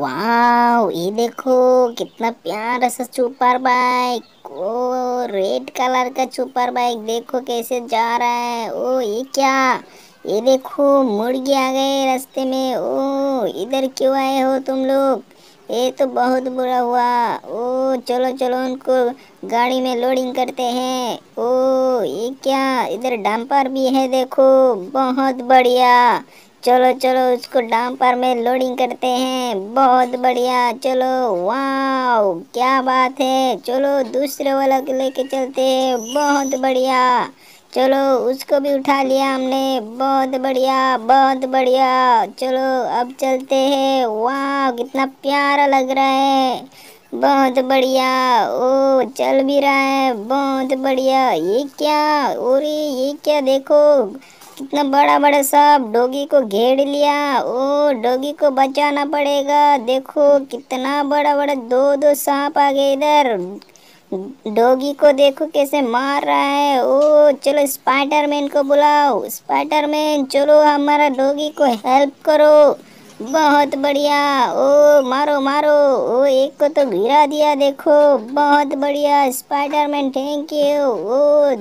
wow ये देखो कितना प्यारा सा सुपर बाइक ओ रेड कलर का सुपर बाइक देखो कैसे जा रहा है ओ ये क्या ये देखो मुर्गी आ गए रास्ते में ओ इधर क्यों आए हो तुम लोग ये तो बहुत बुरा हुआ ओ चलो चलो उनको गाड़ी में लोडिंग करते हैं ओ ये क्या इधर डंपर भी है देखो बहुत बढ़िया चलो चलो उसको डांपर में लोडिंग करते हैं बहुत बढ़िया चलो वाओ क्या बात है चलो दूसरे वाला को लेके चलते हैं बहुत बढ़िया चलो उसको भी उठा लिया हमने बहुत बढ़िया बहुत बढ़िया चलो अब चलते हैं वाह कितना प्यारा लग रहा है बहुत बढ़िया ओ चल भी रहा है बहुत बढ़िया ये क्या और ये क्या देखो इतना बड़ा बड़ा सांप डोगी को घेर लिया ओ डोगी को बचाना पड़ेगा देखो कितना बड़ा बड़ा दो दो सांप आ गए इधर डोगी को देखो कैसे मार रहा है ओ चलो स्पाइडरमैन को बुलाओ स्पाइडरमैन चलो हमारा डोगी को हेल्प करो बहुत बढ़िया ओ मारो मारो ओ एक को तो गिरा दिया देखो बहुत बढ़िया स्पाइडरमैन थैंक यू ओ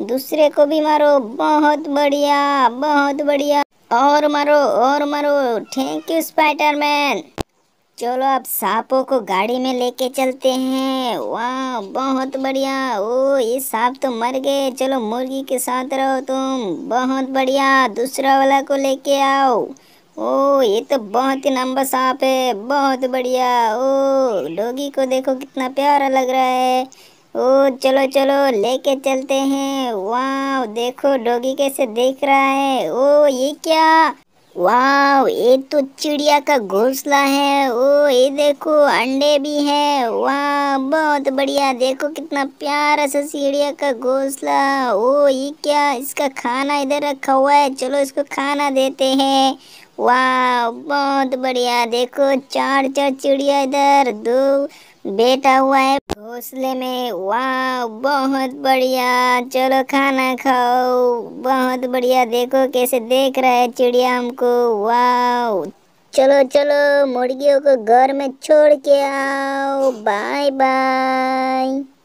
दूसरे को भी मारो बहुत बढ़िया बहुत बढ़िया और मारो और मारो थैंक यू स्पाइडरमैन चलो अब सांपों को गाड़ी में लेके चलते हैं वाह बहुत बढ़िया ओ ये सांप तो मर गए चलो मुर्गी के साथ रहो तुम बहुत बढ़िया दूसरा वाला को लेके आओ ओ ये तो बहुत ही लंबा सांप है बहुत बढ़िया ओ डोगी को देखो कितना प्यारा लग रहा है ओ चलो चलो लेके चलते हैं वाह देखो डोगी कैसे देख रहा है ओ ये क्या वाह ये तो चिड़िया का घोंसला है ओ ये देखो अंडे भी है वाह बहुत बढ़िया देखो कितना प्यारा सा चिड़िया का घोंसला ओ ये क्या इसका खाना इधर रखा हुआ है चलो इसको खाना देते हैं वाह बहुत बढ़िया देखो चार चार चिड़िया इधर दो बेटा हुआ है घोसले में वाह बहुत बढ़िया चलो खाना खाओ बहुत बढ़िया देखो कैसे देख रहा है चिड़िया हमको वाह चलो चलो मुर्गियों को घर में छोड़ के आओ बाय बाय